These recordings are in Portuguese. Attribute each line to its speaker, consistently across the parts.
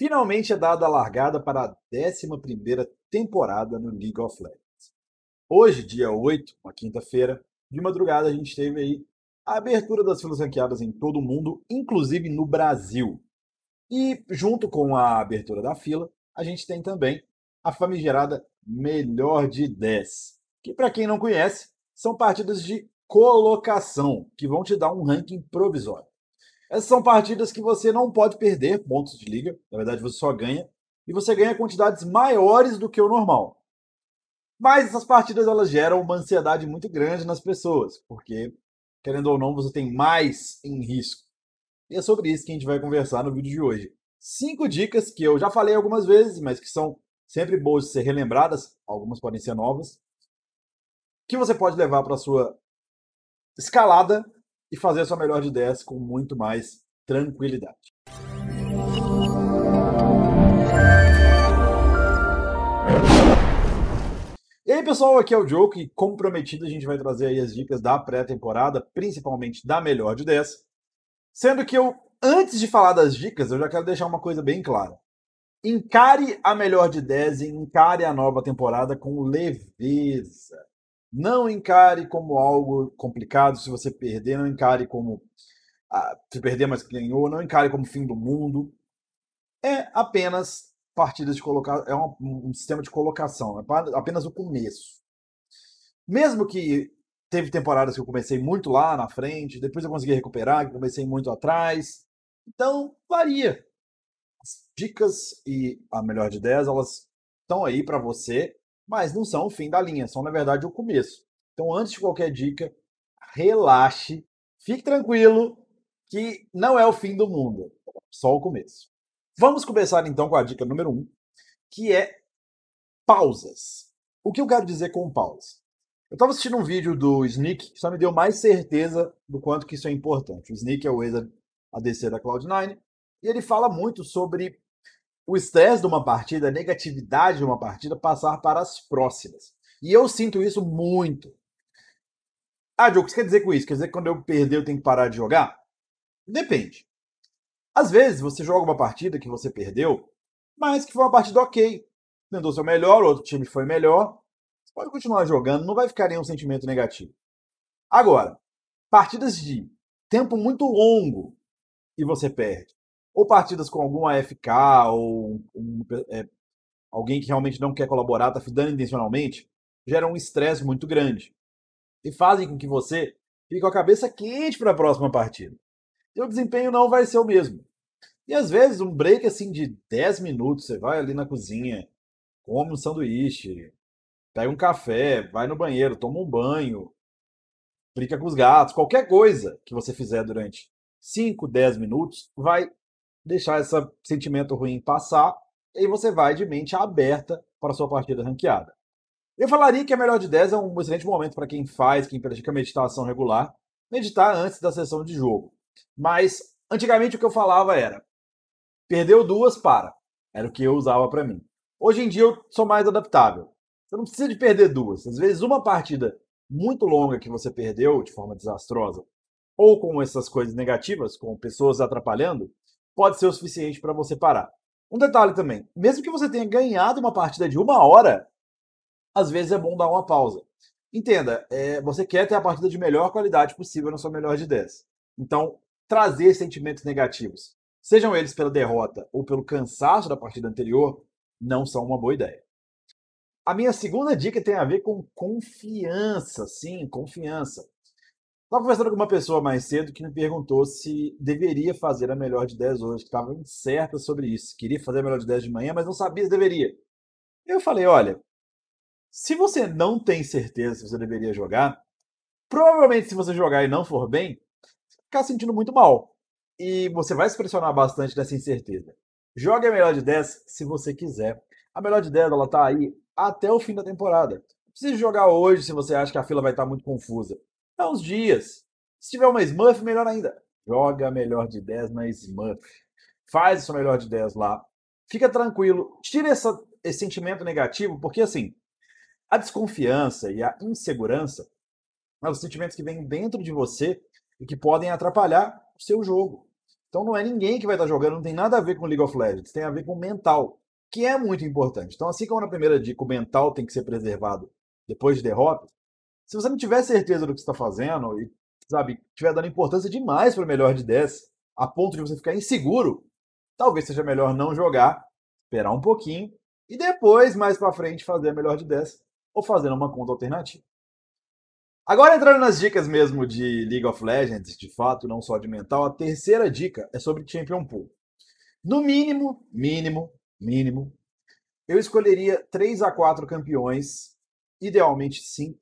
Speaker 1: finalmente é dada a largada para a 11 temporada no League of Legends. Hoje, dia 8, uma quinta-feira, de madrugada a gente teve aí a abertura das filas ranqueadas em todo o mundo, inclusive no Brasil. E junto com a abertura da fila, a gente tem também a famigerada Melhor de 10, que para quem não conhece, são partidas de colocação, que vão te dar um ranking provisório. Essas são partidas que você não pode perder pontos de liga, na verdade você só ganha, e você ganha quantidades maiores do que o normal. Mas essas partidas elas geram uma ansiedade muito grande nas pessoas, porque querendo ou não você tem mais em risco. E é sobre isso que a gente vai conversar no vídeo de hoje. Cinco dicas que eu já falei algumas vezes, mas que são sempre boas de ser relembradas, algumas podem ser novas, que você pode levar para sua escalada e fazer sua melhor de 10 com muito mais tranquilidade. E aí, pessoal, aqui é o Joke e comprometido a gente vai trazer aí as dicas da pré-temporada, principalmente da melhor de 10. Sendo que eu, antes de falar das dicas, eu já quero deixar uma coisa bem clara. Encare a melhor de 10 e encare a nova temporada com leveza. Não encare como algo complicado se você perder, não encare como ah, se perder, mas ganhou, não encare como fim do mundo. É apenas partidas de colocar, é um, um sistema de colocação, é apenas o começo. Mesmo que teve temporadas que eu comecei muito lá na frente, depois eu consegui recuperar, que comecei muito atrás. Então, varia. As dicas e a melhor de 10, elas estão aí para você mas não são o fim da linha, são na verdade o começo. Então, antes de qualquer dica, relaxe, fique tranquilo que não é o fim do mundo, só o começo. Vamos começar então com a dica número um, que é pausas. O que eu quero dizer com pausas? Eu estava assistindo um vídeo do Sneak, que só me deu mais certeza do quanto que isso é importante. O Sneak é o ex-ADC da Cloud9, e ele fala muito sobre o estresse de uma partida, a negatividade de uma partida passar para as próximas. E eu sinto isso muito. Ah, Diogo, o que quer dizer com isso? Quer dizer que quando eu perder eu tenho que parar de jogar? Depende. Às vezes você joga uma partida que você perdeu, mas que foi uma partida ok. Tentou seu melhor, outro time foi melhor. Você pode continuar jogando, não vai ficar nenhum sentimento negativo. Agora, partidas de tempo muito longo e você perde ou partidas com algum AFK, ou um, é, alguém que realmente não quer colaborar, está fidando intencionalmente, geram um estresse muito grande. E fazem com que você fique com a cabeça quente para a próxima partida. Seu desempenho não vai ser o mesmo. E às vezes um break assim de 10 minutos, você vai ali na cozinha, come um sanduíche, pega um café, vai no banheiro, toma um banho, brinca com os gatos, qualquer coisa que você fizer durante 5, 10 minutos vai deixar esse sentimento ruim passar, e você vai de mente aberta para a sua partida ranqueada. Eu falaria que a melhor de 10 é um excelente momento para quem faz, quem pratica meditação regular, meditar antes da sessão de jogo. Mas antigamente o que eu falava era: perdeu duas, para. Era o que eu usava para mim. Hoje em dia eu sou mais adaptável. Você não precisa de perder duas. Às vezes, uma partida muito longa que você perdeu de forma desastrosa, ou com essas coisas negativas, com pessoas atrapalhando, pode ser o suficiente para você parar. Um detalhe também: mesmo que você tenha ganhado uma partida de uma hora, às vezes é bom dar uma pausa. Entenda, é, você quer ter a partida de melhor qualidade possível na sua melhor de 10. Então, trazer sentimentos negativos, sejam eles pela derrota ou pelo cansaço da partida anterior, não são uma boa ideia. A minha segunda dica tem a ver com confiança, sim, confiança. Estava conversando com uma pessoa mais cedo que me perguntou se deveria fazer a melhor de 10 hoje, que estava incerta sobre isso. Queria fazer a melhor de 10 de manhã, mas não sabia se deveria. Eu falei: olha, se você não tem certeza se você deveria jogar, provavelmente se você jogar e não for bem, ficar sentindo muito mal. E você vai se pressionar bastante nessa incerteza. Jogue a melhor de 10 se você quiser. A melhor de 10 está tá aí até o fim da temporada. Não precisa jogar hoje se você acha que a fila vai estar tá muito confusa. Dá uns dias. Se tiver uma Smurf, melhor ainda. Joga melhor de 10 na Smurf. Faz o seu melhor de 10 lá. Fica tranquilo. Tira essa, esse sentimento negativo, porque assim, a desconfiança e a insegurança são é os sentimentos que vêm dentro de você e que podem atrapalhar o seu jogo. Então não é ninguém que vai estar jogando, não tem nada a ver com League of Legends, tem a ver com mental, que é muito importante. Então, assim como na primeira dica, o mental tem que ser preservado depois de derrota, se você não tiver certeza do que está fazendo e, sabe, tiver dando importância demais para o melhor de 10, a ponto de você ficar inseguro, talvez seja melhor não jogar, esperar um pouquinho e depois, mais para frente, fazer a melhor de 10 ou fazendo uma conta alternativa. Agora entrando nas dicas mesmo de League of Legends, de fato, não só de mental, a terceira dica é sobre Champion Pool. No mínimo, mínimo, mínimo, eu escolheria 3 a 4 campeões, idealmente 5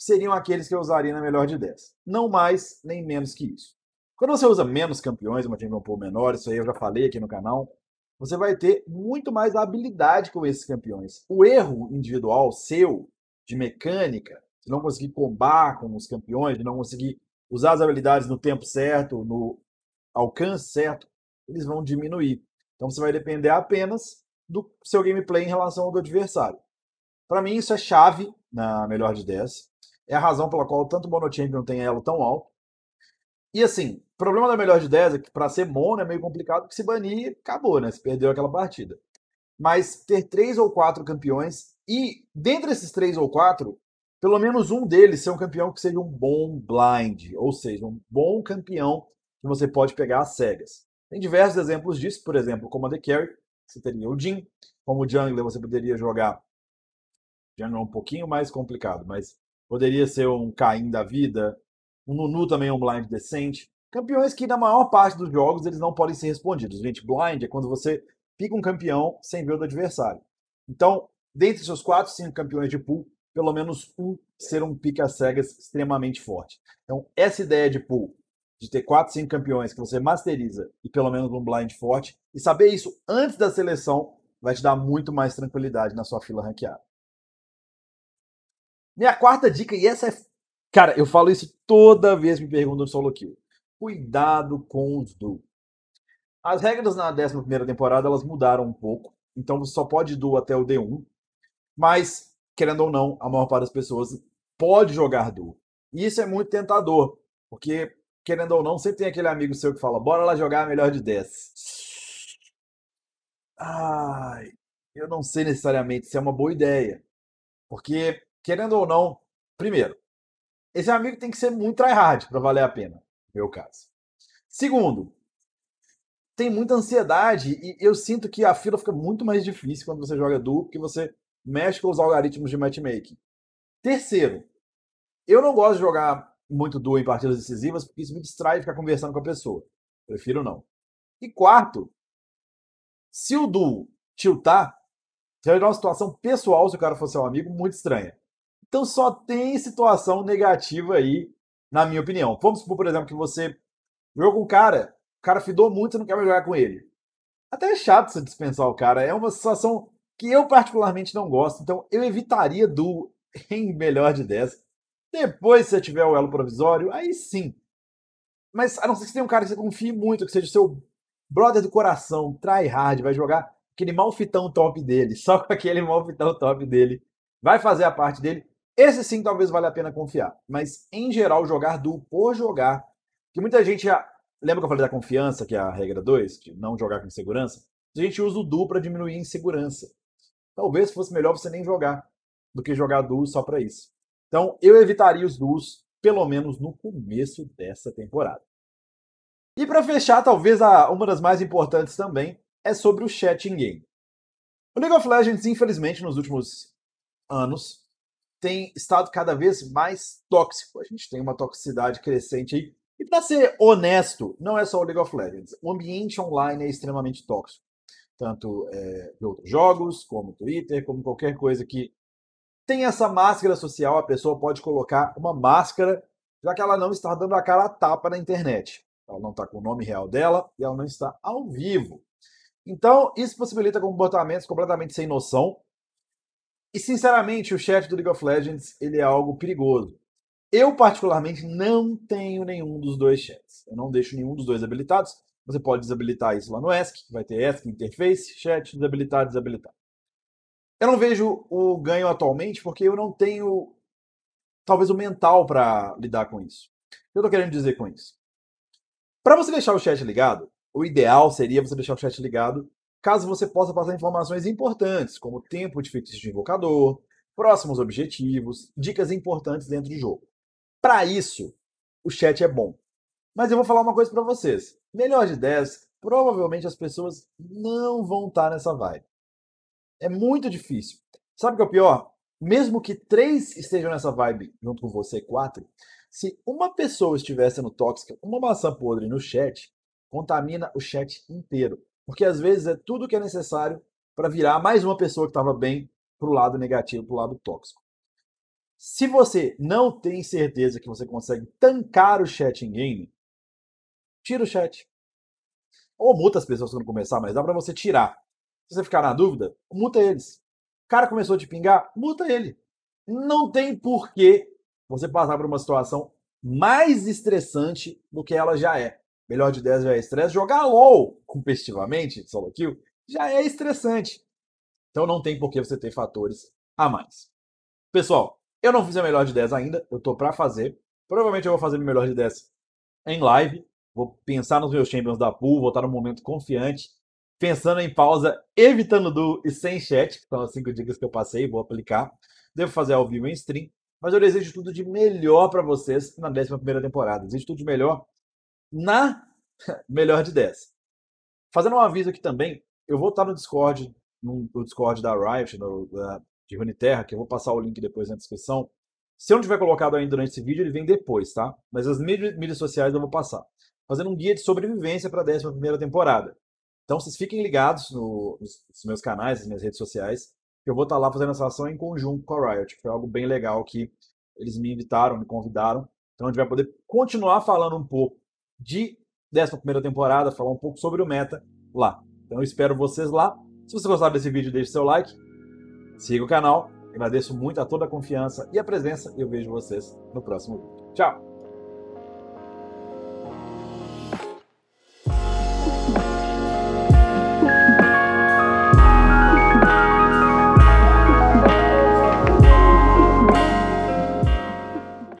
Speaker 1: seriam aqueles que eu usaria na melhor de 10. Não mais nem menos que isso. Quando você usa menos campeões, uma time um pouco menor, isso aí eu já falei aqui no canal, você vai ter muito mais habilidade com esses campeões. O erro individual seu, de mecânica, de não conseguir combar com os campeões, de não conseguir usar as habilidades no tempo certo, no alcance certo, eles vão diminuir. Então você vai depender apenas do seu gameplay em relação ao do adversário. Para mim, isso é chave na melhor de 10. É a razão pela qual tanto Mono Champion tem elo tão alto. E assim, o problema da melhor de 10 é que para ser mono é meio complicado, porque se banir, acabou, né? Se perdeu aquela partida. Mas ter três ou quatro campeões, e dentre esses três ou quatro, pelo menos um deles ser um campeão que seja um bom blind, ou seja, um bom campeão que você pode pegar as cegas. Tem diversos exemplos disso, por exemplo, como a The Carry, você teria o Jin, como o Jungler, você poderia jogar. Jungler é um pouquinho mais complicado, mas Poderia ser um Caim da vida. Um Nunu também é um blind decente. Campeões que, na maior parte dos jogos, eles não podem ser respondidos. Gente, blind é quando você pica um campeão sem ver o do adversário. Então, dentre seus quatro, cinco campeões de pool, pelo menos um ser um pica cegas extremamente forte. Então, essa ideia de pool, de ter quatro, cinco campeões que você masteriza e pelo menos um blind forte, e saber isso antes da seleção vai te dar muito mais tranquilidade na sua fila ranqueada. Minha quarta dica, e essa é. Cara, eu falo isso toda vez que me perguntam solo kill. Cuidado com os duos. As regras na 11 temporada elas mudaram um pouco. Então você só pode duo até o D1. Mas, querendo ou não, a maior parte das pessoas pode jogar duo. E isso é muito tentador. Porque, querendo ou não, sempre tem aquele amigo seu que fala: bora lá jogar melhor de 10. Ai, eu não sei necessariamente se é uma boa ideia. Porque querendo ou não, primeiro, esse amigo tem que ser muito tryhard para valer a pena, no meu caso. Segundo, tem muita ansiedade e eu sinto que a fila fica muito mais difícil quando você joga duo, porque você mexe com os algoritmos de matchmaking. Terceiro, eu não gosto de jogar muito duo em partidas decisivas, porque isso me distrai ficar conversando com a pessoa. Prefiro não. E quarto, se o duo tiltar, já é uma situação pessoal, se o cara for seu amigo, muito estranha. Então só tem situação negativa aí, na minha opinião. Vamos supor, por exemplo, que você jogou com um cara, o cara fidou muito, você não quer mais jogar com ele. Até é chato você dispensar o cara. É uma situação que eu particularmente não gosto, então eu evitaria duo em melhor de 10. Depois, se você tiver o elo provisório, aí sim. Mas a não ser que você tenha um cara que você confie muito, que seja o seu brother do coração, try hard, vai jogar aquele malfitão top dele, só com aquele malfitão top dele, vai fazer a parte dele. Esse sim talvez valha a pena confiar, mas em geral jogar duo por jogar, que muita gente já... Lembra que eu falei da confiança, que é a regra 2, de não jogar com insegurança? A gente usa o duo para diminuir a insegurança. Talvez fosse melhor você nem jogar do que jogar duo só para isso. Então, eu evitaria os duos, pelo menos no começo dessa temporada. E para fechar, talvez a, uma das mais importantes também é sobre o chatting game. O League of Legends, infelizmente, nos últimos anos, tem estado cada vez mais tóxico. A gente tem uma toxicidade crescente aí. E para ser honesto, não é só o League of Legends. O ambiente online é extremamente tóxico. Tanto é, de outros jogos, como Twitter, como qualquer coisa que tem essa máscara social, a pessoa pode colocar uma máscara, já que ela não está dando a cara a tapa na internet. Ela não está com o nome real dela e ela não está ao vivo. Então, isso possibilita comportamentos completamente sem noção, e sinceramente, o chat do League of Legends ele é algo perigoso. Eu, particularmente, não tenho nenhum dos dois chats. Eu não deixo nenhum dos dois habilitados. Você pode desabilitar isso lá no ESC, vai ter ESC, interface, chat, desabilitar, desabilitar. Eu não vejo o ganho atualmente porque eu não tenho, talvez, o mental para lidar com isso. O que eu estou querendo dizer com isso? Para você deixar o chat ligado, o ideal seria você deixar o chat ligado caso você possa passar informações importantes, como tempo de feitiço de invocador, próximos objetivos, dicas importantes dentro do jogo. Para isso, o chat é bom. Mas eu vou falar uma coisa para vocês. Melhor de 10, provavelmente as pessoas não vão estar tá nessa vibe. É muito difícil. Sabe o que é o pior? Mesmo que três estejam nessa vibe junto com você, quatro, se uma pessoa estivesse no tóxica, uma maçã podre no chat, contamina o chat inteiro. Porque às vezes é tudo que é necessário para virar mais uma pessoa que estava bem para o lado negativo, para o lado tóxico. Se você não tem certeza que você consegue tancar o chat em game, tira o chat. Ou muta as pessoas quando começar, mas dá para você tirar. Se você ficar na dúvida, muta eles. O cara começou a te pingar, muta ele. Não tem porquê você passar por uma situação mais estressante do que ela já é melhor de 10 já é estresse. Jogar LOL competitivamente, solo kill, já é estressante. Então não tem por que você ter fatores a mais. Pessoal, eu não fiz a melhor de 10 ainda, eu tô para fazer. Provavelmente eu vou fazer a melhor de 10 em live. Vou pensar nos meus champions da pool, vou estar no momento confiante, pensando em pausa, evitando do e sem chat, que são as cinco dicas que eu passei, vou aplicar. Devo fazer ao vivo em stream, mas eu desejo tudo de melhor para vocês na 11 temporada. Desejo tudo de melhor na melhor de 10. Fazendo um aviso aqui também, eu vou estar no Discord, no, no Discord da Riot, no, da, de Runeterra, que eu vou passar o link depois na descrição. Se eu não tiver colocado ainda durante esse vídeo, ele vem depois, tá? Mas as mídias sociais eu vou passar. Fazendo um guia de sobrevivência para a 11 temporada. Então vocês fiquem ligados no, nos, nos, meus canais, nas minhas redes sociais, que eu vou estar lá fazendo essa ação em conjunto com a Riot. Foi algo bem legal que eles me invitaram, me convidaram. Então a gente vai poder continuar falando um pouco de 11 temporada, falar um pouco sobre o meta lá. Então eu espero vocês lá. Se você gostar desse vídeo, deixe seu like, siga o canal. Agradeço muito a toda a confiança e a presença e eu vejo vocês no próximo vídeo. Tchau!